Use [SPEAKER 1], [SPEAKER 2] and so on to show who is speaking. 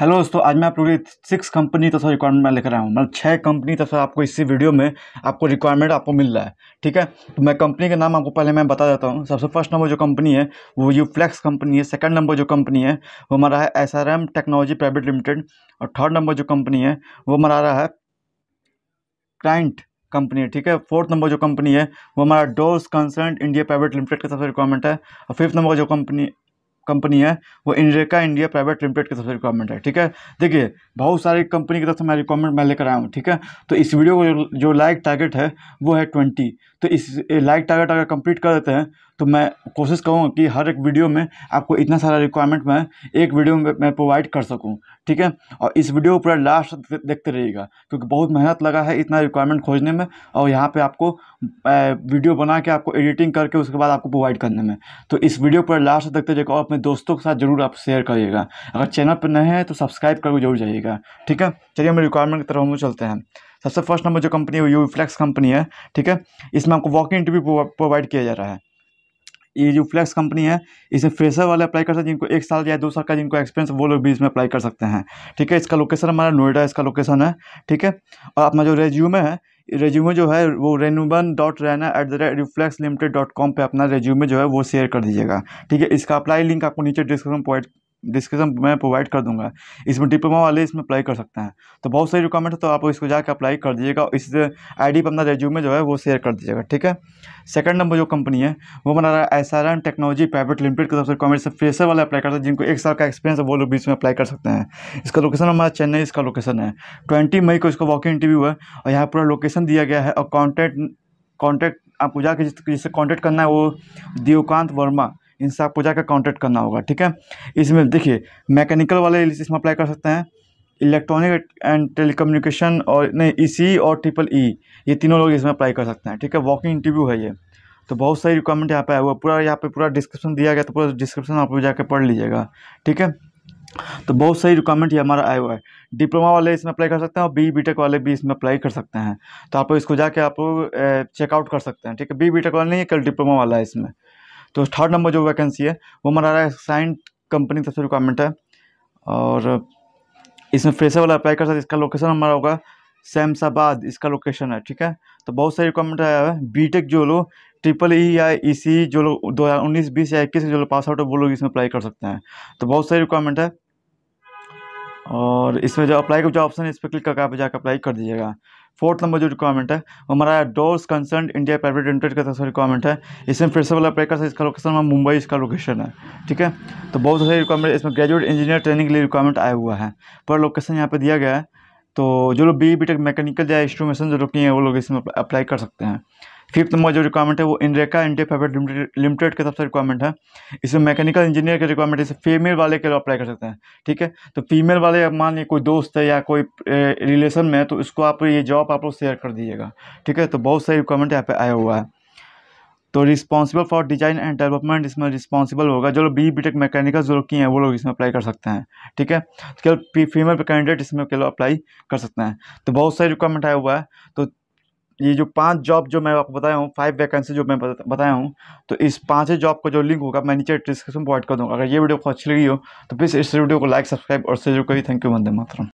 [SPEAKER 1] hello दोस्तों आज मैं आप लोगों के सिक्स कंपनी तथा रिक्वायरमेंट मैं लेकर आया हूँ मतलब छः कंपनी तथा आपको इसी वीडियो में आपको रिक्वायरमेंट आपको मिल रहा है ठीक है तो मैं कंपनी का नाम आपको पहले मैं बता देता हूँ सबसे फर्स्ट नंबर जो कंपनी है वो यू फ्लैक्स कंपनी है सेकंड नंबर जो कंपनी है वो हमारा है एस टेक्नोलॉजी प्राइवेट लिमिटेड और थर्ड नंबर जो कंपनी है वो हमारा रहा है क्लाइंट कंपनी है ठीक है फोर्थ नंबर जो कंपनी है वो हमारा doors concern India private limited का सबसे रिक्वायरमेंट है और फिफ्थ नंबर जो कंपनी कंपनी है वो इनरेका इंडिया प्राइवेट लिमिटेड की तरफ से रिक्वायरमेंट है ठीक है देखिए बहुत सारी कंपनी की तरफ से मैं रिक्वायरमेंट मैं लेकर आया हूँ ठीक है तो इस वीडियो को जो लाइक टारगेट है वो है ट्वेंटी तो इस लाइक टारगेट अगर कंप्लीट कर देते हैं तो मैं कोशिश करूँगा कि हर एक वीडियो में आपको इतना सारा रिक्वायरमेंट मैं एक वीडियो में मैं प्रोवाइड कर सकूँ ठीक है और इस वीडियो को पूरा लास्ट देखते रहिएगा क्योंकि बहुत मेहनत लगा है इतना रिक्वायरमेंट खोजने में और यहाँ पे आपको वीडियो बना के आपको एडिटिंग करके उसके बाद आपको प्रोवाइड करने में तो इस वीडियो पर लास्ट देखते रहिएगा और अपने दोस्तों के साथ जरूर आप शेयर करिएगा अगर चैनल पर नए हैं तो सब्सक्राइब करके जरूर जाइएगा ठीक है चलिए हम रिक्वायरमेंट की तरफ हम चलते हैं सबसे फर्स्ट नंबर जो कंपनी है वो यू कंपनी है ठीक है इसमें आपको वॉकिंग इंटरव्यू प्रोवाइड किया जा रहा है ये जो फ्लेक्स कंपनी है इसे फ्रेशर वाले अप्लाई कर सकते हैं जिनको एक साल या दो साल का जिनको एक्सपीरियंस वो लोग भी इसमें अप्लाई कर सकते हैं ठीक है इसका लोकेशन हमारा नोएडा इसका लोकेशन है ठीक है और अपना जो रेज्यूमे है रेज्यूमे जो है वो रेनूबन dot Raina at the rate reflex limited dot com पर अपना रेज्यूमे जो है वो शेयर कर दीजिएगा ठीक है इसका अप्लाई लिंक आपको नीचे डिस्क्रिप्शन पॉइंट डिस्क्रिप्शन में प्रोवाइड कर दूंगा इसमें डिप्लोमा वाले इसमें अप्लाई कर सकते हैं तो बहुत सारी रिक्वायरमेंट है तो आप इसको जाकर अप्लाई कर दीजिएगा इस आईडी पर अपना रेज्यूमे जो है वो शेयर कर दीजिएगा ठीक है सेकंड नंबर जो कंपनी है वो बना रहा है S R M technology private limited की तरफ से कॉमेंट से फ्रेशर वाले अप्लाई करते हैं जिनको एक साल का एक्सपीरियंस है वो लोग बीच में अप्लाई कर सकते हैं इसका लोकेशन हमारा चेन्नई इसका लोकेशन है ट्वेंटी मई को इसका वॉकिंग इंटरव्यू है और यहाँ पूरा लोकेशन दिया गया है और कॉन्टैक्ट कॉन्टैक्ट आपको जाके जिससे कॉन्टैक्ट करना है वो देवकांत वर्मा सब आपको जाकर कॉन्टैक्ट करना होगा ठीक है इसमें देखिए मैकेनिकल वाले इसमें अप्लाई कर सकते हैं इलेक्ट्रॉनिक एंड टेलीकम्युनिकेशन और नहीं ई e और ट्रिपल ई e, ये तीनों लोग इसमें अप्लाई कर सकते हैं ठीक है वॉकिंग इंटरव्यू है ये तो बहुत सारी रिक्वायरमेंट यहाँ पे आया हुआ पूरा यहाँ पे पूरा डिस्क्रिप्शन दिया गया तो पूरा डिस्क्रिप्शन आप जाकर पढ़ लीजिएगा ठीक है तो बहुत सही रिक्वायरमेंट ये हमारा आया हुआ है डिप्लोमा वाले इसमें अप्लाई कर सकते हैं और बी बीटेक वाले भी इसमें अप्लाई कर सकते हैं तो आप इसको जाके आप लोग चेकआउट कर सकते हैं ठीक है बी बीटेक वाला नहीं है कल डिप्लोमा वाला है इसमें तो थर्ड नंबर जो वैकेंसी है वो हमारा साइंट कंपनी सबसे रिक्वायरमेंट है और इसमें फ्रेशर वाला अप्लाई कर सकते इसका लोकेशन हमारा होगा सैमसाबाद इसका लोकेशन है ठीक है तो बहुत सारी रिक्वायरमेंट आया है बी टेक जो लोग ट्रिपल ई या ई e सी जो लोग दो हज़ार उन्नीस बीस या इक्कीस जो लोग पास आउट है वो लोग इसमें अप्लाई कर सकते हैं तो बहुत सारी रिक्वायरमेंट है और इसमें जो अप्लाई का जो ऑप्शन है इस पर क्लिक करके आप जाकर अप्लाई कर दीजिएगा फोर्थ नंबर जो रिक्वायरमेंट है वो हमारा doors concern India private limited का रिक्वायरमेंट है इसमें फिर से वाला अप्लाई कर सकते इसका लोकेशन हमारा मुंबई इसका लोकेशन है ठीक है तो बहुत सारे रिक्वायरमेंट इसमें ग्रेजुएट इंजीनियर ट्रेनिंग के लिए रिक्वायरमेंट आया हुआ है पर लोकेशन यहाँ पर दिया गया है तो जो लोग बी बी टेक मैकेनिकल या इंस्ट्रोमेशन जो लोग किए हैं वो लोग इसमें अप्लाई कर सकते हैं फिफ्थ नंबर जो रिक्वायरमेंट है वो इंडरेका इंडिया प्राइवेट लिमिटेड के सबसे रिक्वायरमेंट है इसमें मैकेनिकल इंजीनियर के रिक्वायरमेंट इसे फीमेल वाले के लिए अप्लाई कर सकते हैं ठीक है तो फीमेल वाले मान लीजिए कोई दोस्त है या कोई रिलेशन में है तो इसको आप ये जॉब आप लोग शेयर कर दीजिएगा ठीक है तो बहुत सारी रिक्वायरमेंट यहाँ पर आया हुआ है तो responsible for design and development इसमें रिस्पॉन्सिबल होगा जो लोग बी बी टेक मैकेनिकल जो लोग किए हैं वो लोग इसमें अप्लाई कर सकते हैं ठीक है केवल फीमेल कैंडिडेट इसमें केवल अप्लाई कर सकते हैं तो बहुत सारे रिक्वायरमेंट आया हुआ है तो ये जो पांच जॉब जो मैं आपको बताया हूँ फाइव वैकेंसी जो मैं बताया हूँ तो इस पांचों जॉब का जो लिंक होगा मैं नीचे डिस्क्रिप्शन प्रोवाइड कर दूँगा अगर ये वीडियो को अच्छी लगी हो तो प्लीज़ इस वीडियो को लाइक सब्सक्राइब और शेयर करिए थैंक यू वंदे मातरम